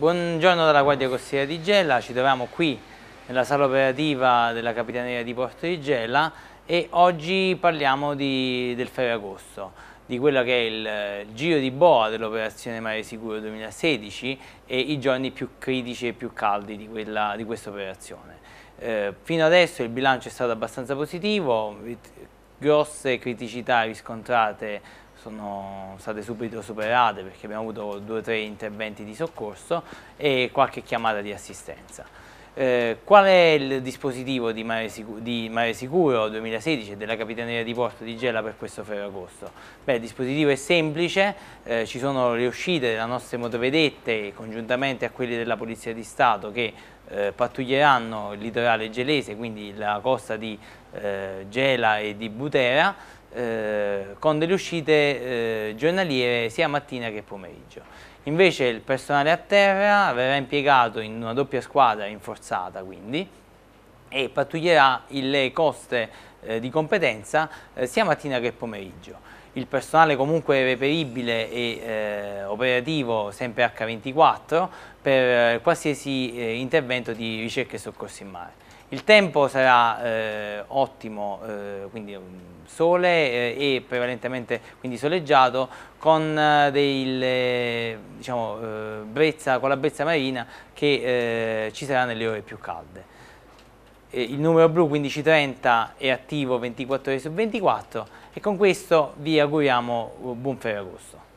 Buongiorno dalla Guardia Costiera di Gela, ci troviamo qui nella sala operativa della Capitaneria di Porto di Gela e oggi parliamo di, del Ferragosto, di quello che è il, il giro di boa dell'operazione Mare Sicuro 2016 e i giorni più critici e più caldi di, di questa operazione. Eh, fino adesso il bilancio è stato abbastanza positivo, grosse criticità riscontrate sono state subito superate perché abbiamo avuto due o tre interventi di soccorso e qualche chiamata di assistenza. Eh, qual è il dispositivo di Mare, Sicuro, di Mare Sicuro 2016 della Capitaneria di Porto di Gela per questo Ferragosto? Beh, il dispositivo è semplice, eh, ci sono le uscite delle nostre motovedette congiuntamente a quelle della Polizia di Stato che eh, pattuglieranno il litorale gelese, quindi la costa di eh, Gela e di Butera eh, con delle uscite eh, giornaliere sia mattina che pomeriggio. Invece il personale a terra verrà impiegato in una doppia squadra rinforzata quindi e pattuglierà le coste eh, di competenza eh, sia mattina che pomeriggio. Il personale comunque è reperibile e eh, operativo sempre H24 per qualsiasi intervento di ricerca e soccorso in mare. Il tempo sarà eh, ottimo, eh, quindi sole eh, e prevalentemente quindi soleggiato con, eh, del, eh, diciamo, eh, brezza, con la brezza marina che ci sarà nelle ore più calde. Il numero blu 1530 è attivo 24 ore su 24 e con questo vi auguriamo buon Ferragosto.